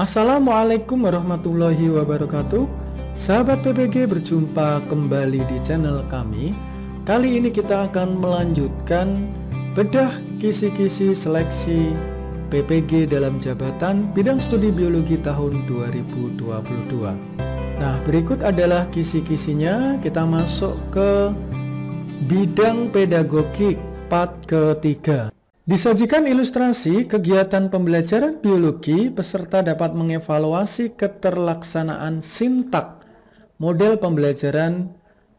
Assalamualaikum warahmatullahi wabarakatuh Sahabat PPG berjumpa kembali di channel kami Kali ini kita akan melanjutkan Bedah kisi-kisi seleksi PPG dalam jabatan bidang studi biologi tahun 2022 Nah berikut adalah kisi-kisinya Kita masuk ke bidang pedagogik part ketiga Disajikan ilustrasi kegiatan pembelajaran biologi, peserta dapat mengevaluasi keterlaksanaan sintak model pembelajaran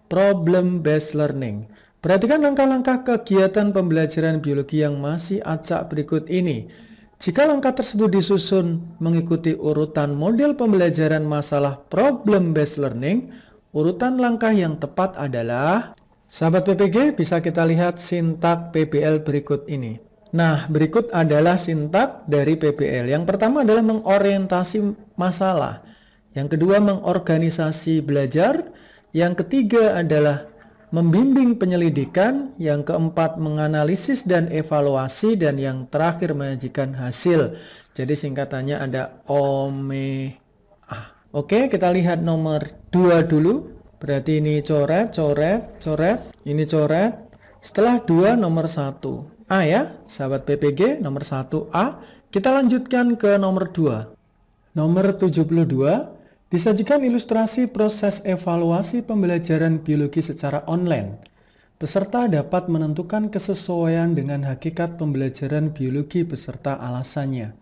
problem-based learning. Perhatikan langkah-langkah kegiatan pembelajaran biologi yang masih acak berikut ini. Jika langkah tersebut disusun mengikuti urutan model pembelajaran masalah problem-based learning, urutan langkah yang tepat adalah Sahabat PPG bisa kita lihat sintak PBL berikut ini. Nah, berikut adalah sintak dari PBL. Yang pertama adalah mengorientasi masalah. Yang kedua mengorganisasi belajar. Yang ketiga adalah membimbing penyelidikan. Yang keempat menganalisis dan evaluasi. Dan yang terakhir menyajikan hasil. Jadi singkatannya ada OMEA. Oke, kita lihat nomor dua dulu. Berarti ini coret, coret, coret. Ini coret. Setelah dua nomor satu A ya, sahabat PPG nomor 1A. Kita lanjutkan ke nomor 2. Nomor 72, disajikan ilustrasi proses evaluasi pembelajaran biologi secara online. Peserta dapat menentukan kesesuaian dengan hakikat pembelajaran biologi beserta alasannya.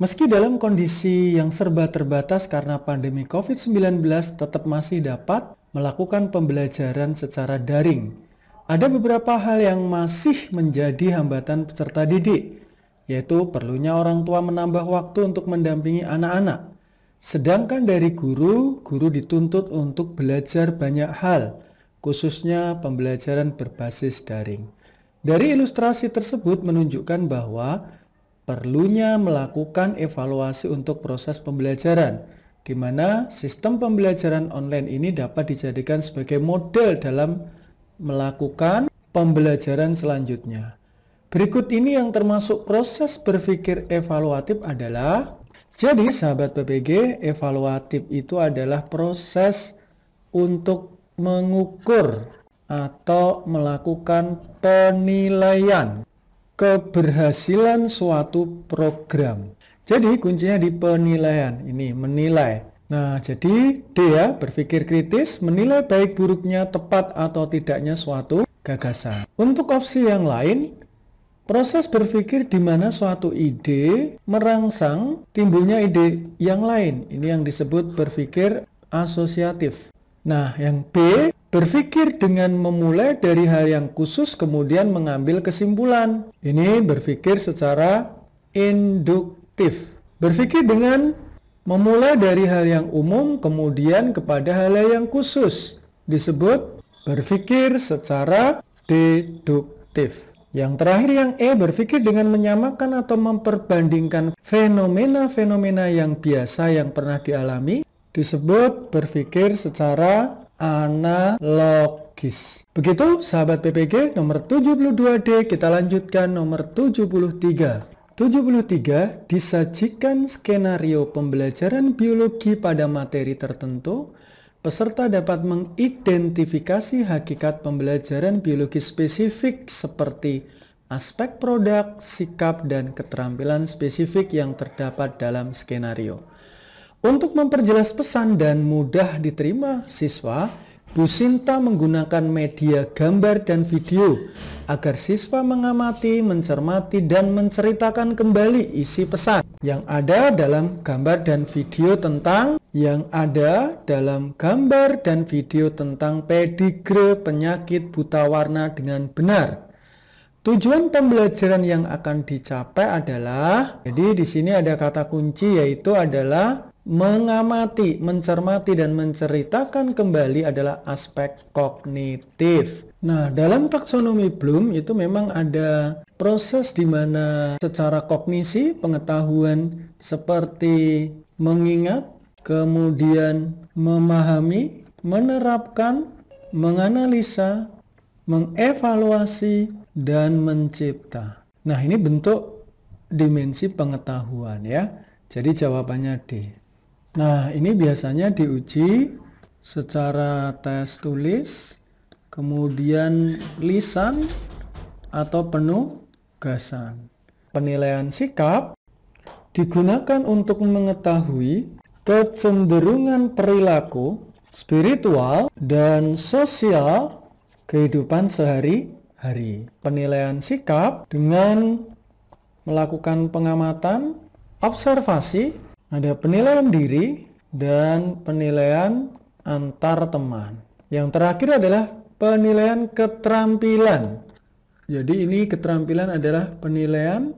Meski dalam kondisi yang serba terbatas karena pandemi COVID-19 tetap masih dapat melakukan pembelajaran secara daring. Ada beberapa hal yang masih menjadi hambatan peserta didik, yaitu perlunya orang tua menambah waktu untuk mendampingi anak-anak. Sedangkan dari guru, guru dituntut untuk belajar banyak hal, khususnya pembelajaran berbasis daring. Dari ilustrasi tersebut menunjukkan bahwa perlunya melakukan evaluasi untuk proses pembelajaran, di mana sistem pembelajaran online ini dapat dijadikan sebagai model dalam melakukan pembelajaran selanjutnya. Berikut ini yang termasuk proses berpikir evaluatif adalah jadi sahabat PPG, evaluatif itu adalah proses untuk mengukur atau melakukan penilaian keberhasilan suatu program. Jadi kuncinya di penilaian ini menilai Nah, jadi D ya, berpikir kritis, menilai baik buruknya, tepat atau tidaknya suatu gagasan. Untuk opsi yang lain, proses berpikir di mana suatu ide merangsang timbulnya ide yang lain. Ini yang disebut berpikir asosiatif. Nah, yang B, berpikir dengan memulai dari hal yang khusus kemudian mengambil kesimpulan. Ini berpikir secara induktif. Berpikir dengan Memulai dari hal yang umum kemudian kepada hal yang khusus disebut berpikir secara deduktif. Yang terakhir yang E berpikir dengan menyamakan atau memperbandingkan fenomena-fenomena yang biasa yang pernah dialami disebut berpikir secara analogis. Begitu sahabat PPG nomor 72D kita lanjutkan nomor 73. 73. Disajikan skenario pembelajaran biologi pada materi tertentu, peserta dapat mengidentifikasi hakikat pembelajaran biologi spesifik seperti aspek produk, sikap, dan keterampilan spesifik yang terdapat dalam skenario. Untuk memperjelas pesan dan mudah diterima siswa, Bu Sinta menggunakan media gambar dan video agar siswa mengamati, mencermati, dan menceritakan kembali isi pesan yang ada dalam gambar dan video tentang yang ada dalam gambar dan video tentang pedigre penyakit buta warna dengan benar. Tujuan pembelajaran yang akan dicapai adalah, jadi di sini ada kata kunci yaitu adalah mengamati, mencermati, dan menceritakan kembali adalah aspek kognitif. Nah, dalam taksonomi Bloom itu memang ada proses di mana secara kognisi pengetahuan seperti mengingat, kemudian memahami, menerapkan, menganalisa, mengevaluasi, dan mencipta. Nah, ini bentuk dimensi pengetahuan ya. Jadi jawabannya D. Nah, ini biasanya diuji secara tes tulis, kemudian lisan atau penuh penugasan. Penilaian sikap digunakan untuk mengetahui kecenderungan perilaku spiritual dan sosial kehidupan sehari-hari. Penilaian sikap dengan melakukan pengamatan, observasi, ada penilaian diri dan penilaian antar teman. Yang terakhir adalah penilaian keterampilan. Jadi ini keterampilan adalah penilaian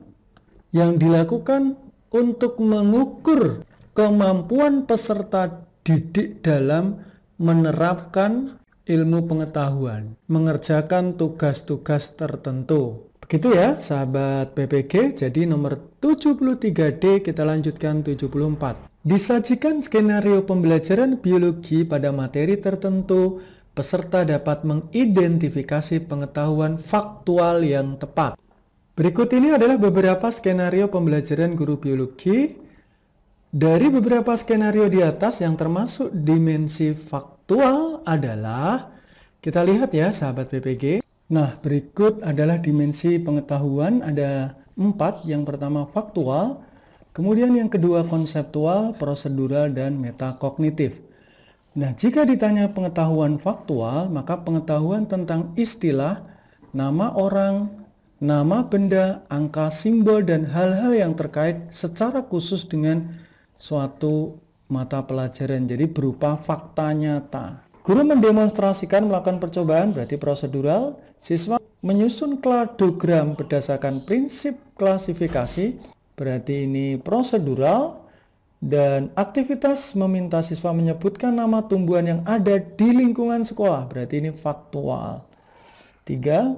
yang dilakukan untuk mengukur kemampuan peserta didik dalam menerapkan ilmu pengetahuan, mengerjakan tugas-tugas tertentu. Gitu ya, sahabat PPG. Jadi nomor 73D kita lanjutkan 74. Disajikan skenario pembelajaran biologi pada materi tertentu, peserta dapat mengidentifikasi pengetahuan faktual yang tepat. Berikut ini adalah beberapa skenario pembelajaran guru biologi. Dari beberapa skenario di atas yang termasuk dimensi faktual adalah, kita lihat ya sahabat PPG, Nah, berikut adalah dimensi pengetahuan. Ada empat. Yang pertama faktual, kemudian yang kedua konseptual, prosedural, dan metakognitif. Nah, jika ditanya pengetahuan faktual, maka pengetahuan tentang istilah, nama orang, nama benda, angka, simbol, dan hal-hal yang terkait secara khusus dengan suatu mata pelajaran. Jadi berupa fakta nyata. Guru mendemonstrasikan melakukan percobaan berarti prosedural Siswa menyusun kladogram berdasarkan prinsip klasifikasi, berarti ini prosedural, dan aktivitas meminta siswa menyebutkan nama tumbuhan yang ada di lingkungan sekolah, berarti ini faktual. Tiga,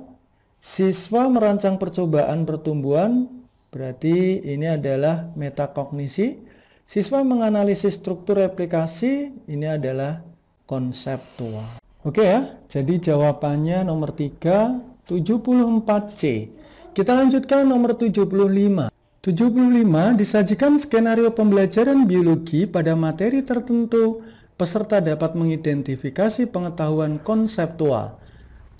Siswa merancang percobaan pertumbuhan, berarti ini adalah metakognisi. Siswa menganalisis struktur replikasi, ini adalah konseptual. Oke ya, jadi jawabannya nomor 3, 74C. Kita lanjutkan nomor 75. 75 disajikan skenario pembelajaran biologi pada materi tertentu, peserta dapat mengidentifikasi pengetahuan konseptual.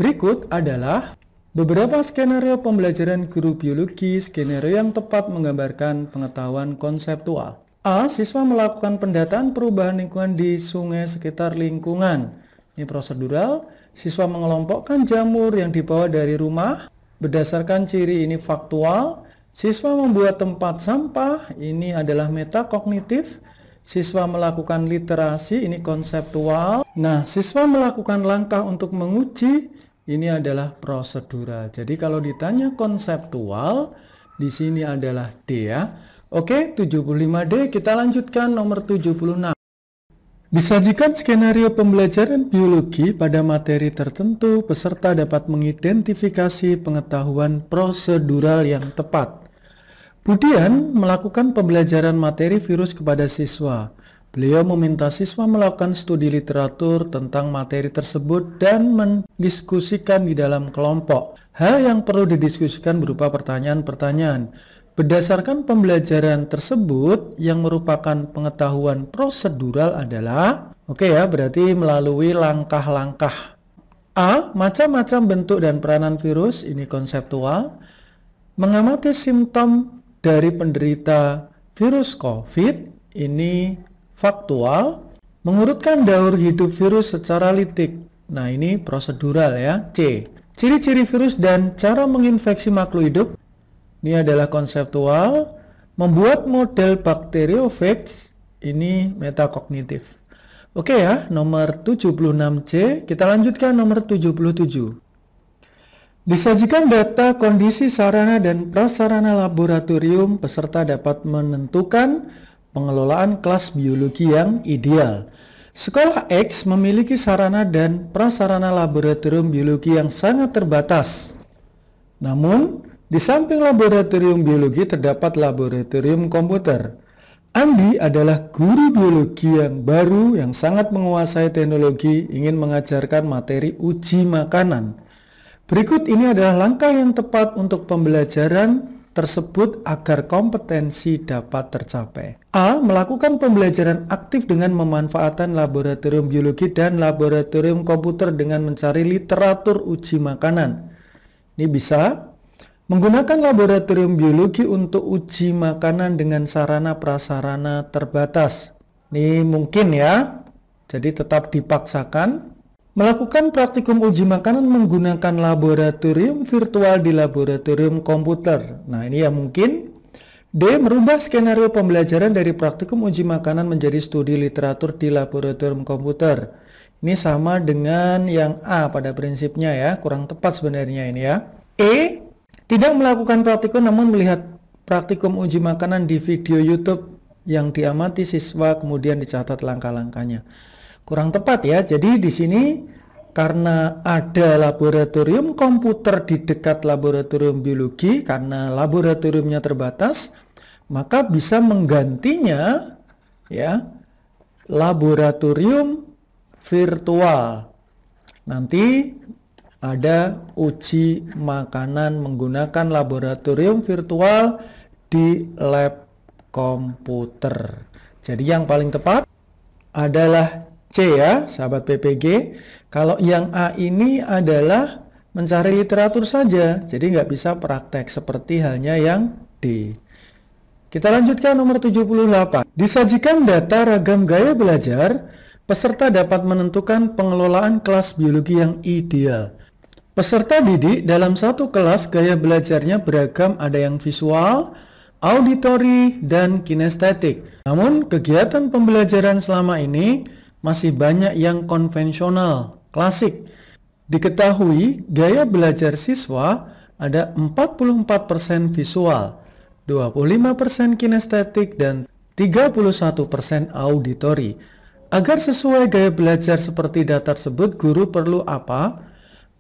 Berikut adalah beberapa skenario pembelajaran guru biologi, skenario yang tepat menggambarkan pengetahuan konseptual. A. Siswa melakukan pendataan perubahan lingkungan di sungai sekitar lingkungan. Ini prosedural. Siswa mengelompokkan jamur yang dibawa dari rumah. Berdasarkan ciri ini faktual. Siswa membuat tempat sampah. Ini adalah metakognitif. Siswa melakukan literasi. Ini konseptual. Nah, siswa melakukan langkah untuk menguji. Ini adalah prosedural. Jadi kalau ditanya konseptual, di sini adalah D ya. Oke, 75D kita lanjutkan nomor 76. Disajikan skenario pembelajaran biologi pada materi tertentu, peserta dapat mengidentifikasi pengetahuan prosedural yang tepat. Budian melakukan pembelajaran materi virus kepada siswa. Beliau meminta siswa melakukan studi literatur tentang materi tersebut dan mendiskusikan di dalam kelompok. Hal yang perlu didiskusikan berupa pertanyaan-pertanyaan Berdasarkan pembelajaran tersebut yang merupakan pengetahuan prosedural adalah Oke okay ya, berarti melalui langkah-langkah A. Macam-macam bentuk dan peranan virus, ini konseptual Mengamati simptom dari penderita virus COVID, ini faktual Mengurutkan daur hidup virus secara litik, nah ini prosedural ya C. Ciri-ciri virus dan cara menginfeksi makhluk hidup, ini adalah konseptual. Membuat model bakteriofag ini metakognitif. Oke ya, nomor 76C. Kita lanjutkan nomor 77. Disajikan data kondisi sarana dan prasarana laboratorium, peserta dapat menentukan pengelolaan kelas biologi yang ideal. Sekolah X memiliki sarana dan prasarana laboratorium biologi yang sangat terbatas. Namun, di samping laboratorium biologi terdapat laboratorium komputer. Andi adalah guru biologi yang baru yang sangat menguasai teknologi ingin mengajarkan materi uji makanan. Berikut ini adalah langkah yang tepat untuk pembelajaran tersebut agar kompetensi dapat tercapai. A. Melakukan pembelajaran aktif dengan memanfaatkan laboratorium biologi dan laboratorium komputer dengan mencari literatur uji makanan. Ini bisa Menggunakan laboratorium biologi untuk uji makanan dengan sarana prasarana terbatas. Ini mungkin ya, jadi tetap dipaksakan. Melakukan praktikum uji makanan menggunakan laboratorium virtual di laboratorium komputer. Nah ini ya mungkin. D. Merubah skenario pembelajaran dari praktikum uji makanan menjadi studi literatur di laboratorium komputer. Ini sama dengan yang A pada prinsipnya ya, kurang tepat sebenarnya ini ya. E tidak melakukan praktikum namun melihat praktikum uji makanan di video YouTube yang diamati siswa kemudian dicatat langkah-langkahnya. Kurang tepat ya. Jadi di sini karena ada laboratorium komputer di dekat laboratorium biologi karena laboratoriumnya terbatas, maka bisa menggantinya ya laboratorium virtual. Nanti ada uji makanan menggunakan laboratorium virtual di lab komputer. Jadi yang paling tepat adalah C ya, sahabat PPG. Kalau yang A ini adalah mencari literatur saja, jadi nggak bisa praktek seperti halnya yang D. Kita lanjutkan nomor 78. Disajikan data ragam gaya belajar, peserta dapat menentukan pengelolaan kelas biologi yang ideal. Peserta didik dalam satu kelas gaya belajarnya beragam ada yang visual, auditori, dan kinestetik. Namun kegiatan pembelajaran selama ini masih banyak yang konvensional, klasik. Diketahui gaya belajar siswa ada 44% visual, 25% kinestetik, dan 31% auditori. Agar sesuai gaya belajar seperti data tersebut, guru perlu apa?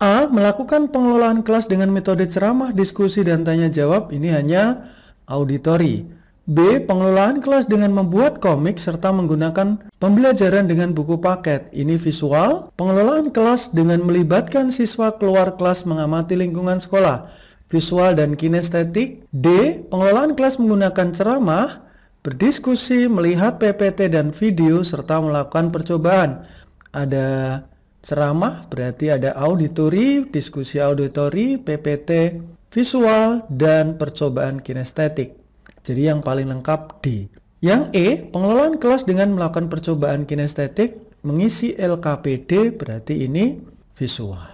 A. Melakukan pengelolaan kelas dengan metode ceramah, diskusi, dan tanya jawab. Ini hanya auditori. B. Pengelolaan kelas dengan membuat komik serta menggunakan pembelajaran dengan buku paket. Ini visual. Pengelolaan kelas dengan melibatkan siswa keluar kelas mengamati lingkungan sekolah. Visual dan kinestetik. D. Pengelolaan kelas menggunakan ceramah, berdiskusi, melihat PPT dan video, serta melakukan percobaan. Ada Ceramah berarti ada auditori, diskusi auditori, PPT, visual, dan percobaan kinestetik. Jadi yang paling lengkap D. Yang E, pengelolaan kelas dengan melakukan percobaan kinestetik mengisi LKPD berarti ini visual.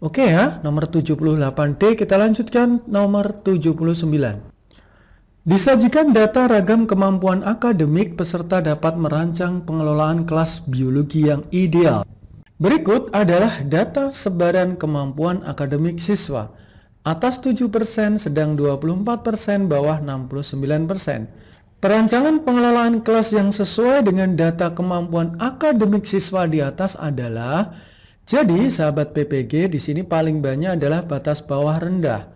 Oke ya, nomor 78D kita lanjutkan nomor 79. Disajikan data ragam kemampuan akademik peserta dapat merancang pengelolaan kelas biologi yang ideal. Berikut adalah data sebaran kemampuan akademik siswa. Atas 7% sedang 24%, bawah 69%. Perancangan pengelolaan kelas yang sesuai dengan data kemampuan akademik siswa di atas adalah jadi sahabat PPG di sini paling banyak adalah batas bawah rendah.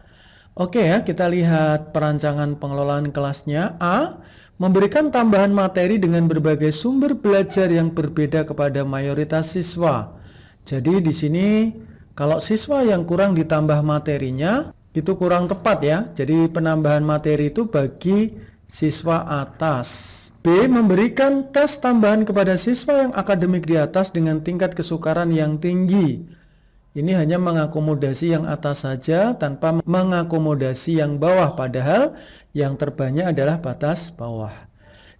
Oke ya, kita lihat perancangan pengelolaan kelasnya A memberikan tambahan materi dengan berbagai sumber belajar yang berbeda kepada mayoritas siswa. Jadi di sini kalau siswa yang kurang ditambah materinya itu kurang tepat ya. Jadi penambahan materi itu bagi siswa atas. B. Memberikan tes tambahan kepada siswa yang akademik di atas dengan tingkat kesukaran yang tinggi. Ini hanya mengakomodasi yang atas saja tanpa mengakomodasi yang bawah padahal yang terbanyak adalah batas bawah.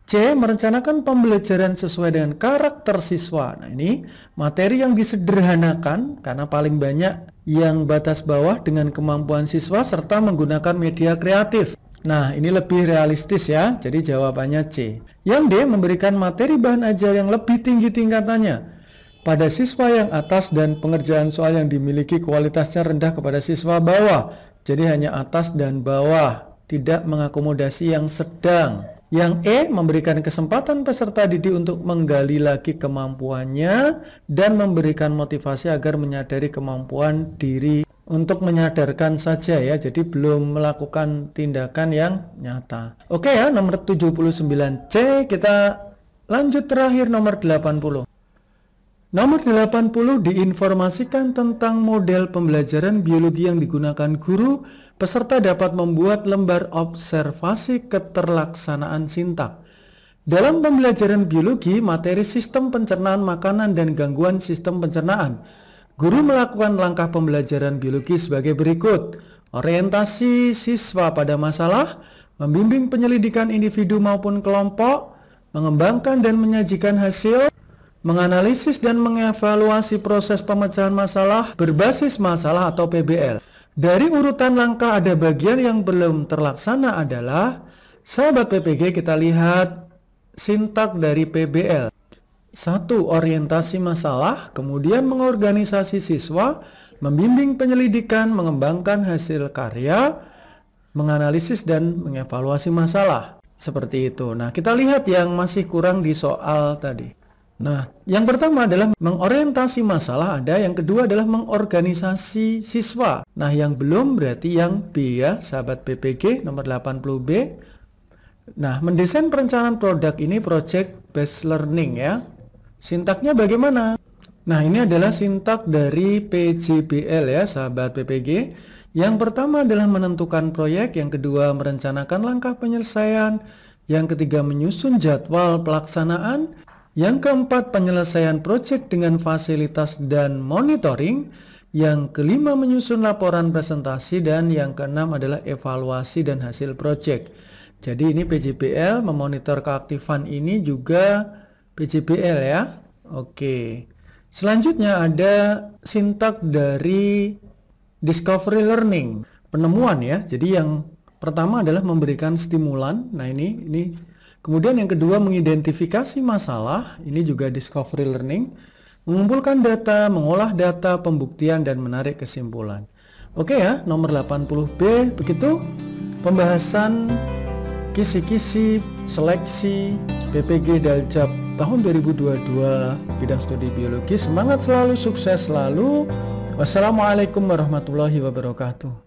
C. Merencanakan pembelajaran sesuai dengan karakter siswa. Nah, ini materi yang disederhanakan karena paling banyak yang batas bawah dengan kemampuan siswa serta menggunakan media kreatif. Nah, ini lebih realistis ya. Jadi jawabannya C. Yang D memberikan materi bahan ajar yang lebih tinggi tingkatannya pada siswa yang atas dan pengerjaan soal yang dimiliki kualitasnya rendah kepada siswa bawah. Jadi hanya atas dan bawah, tidak mengakomodasi yang sedang. Yang E memberikan kesempatan peserta didik untuk menggali lagi kemampuannya dan memberikan motivasi agar menyadari kemampuan diri untuk menyadarkan saja ya. Jadi belum melakukan tindakan yang nyata. Oke ya, nomor 79C kita lanjut terakhir nomor 80. Nomor 80 diinformasikan tentang model pembelajaran biologi yang digunakan guru, peserta dapat membuat lembar observasi keterlaksanaan sintak. Dalam pembelajaran biologi, materi sistem pencernaan makanan dan gangguan sistem pencernaan. Guru melakukan langkah pembelajaran biologi sebagai berikut. Orientasi siswa pada masalah, membimbing penyelidikan individu maupun kelompok, mengembangkan dan menyajikan hasil, menganalisis dan mengevaluasi proses pemecahan masalah berbasis masalah atau PBL. Dari urutan langkah ada bagian yang belum terlaksana adalah sahabat PPG kita lihat sintak dari PBL. Satu Orientasi masalah, kemudian mengorganisasi siswa, membimbing penyelidikan, mengembangkan hasil karya, menganalisis dan mengevaluasi masalah. Seperti itu. Nah, kita lihat yang masih kurang di soal tadi. Nah, yang pertama adalah mengorientasi masalah ada, yang kedua adalah mengorganisasi siswa. Nah, yang belum berarti yang B ya, sahabat PPG nomor 80B. Nah, mendesain perencanaan produk ini project based learning ya. Sintaknya bagaimana? Nah, ini adalah sintak dari PJBL ya, sahabat PPG. Yang pertama adalah menentukan proyek, yang kedua merencanakan langkah penyelesaian, yang ketiga menyusun jadwal pelaksanaan, yang keempat, penyelesaian proyek dengan fasilitas dan monitoring. Yang kelima, menyusun laporan presentasi. Dan yang keenam adalah evaluasi dan hasil proyek. Jadi ini PJBL memonitor keaktifan ini juga PJBL ya. Oke. Selanjutnya ada sintak dari discovery learning, penemuan ya. Jadi yang pertama adalah memberikan stimulan. Nah, ini ini Kemudian yang kedua mengidentifikasi masalah, ini juga discovery learning, mengumpulkan data, mengolah data, pembuktian dan menarik kesimpulan. Oke ya, nomor 80B begitu pembahasan kisi-kisi seleksi PPG Daljab tahun 2022 bidang studi biologi. Semangat selalu, sukses selalu. Wassalamualaikum warahmatullahi wabarakatuh.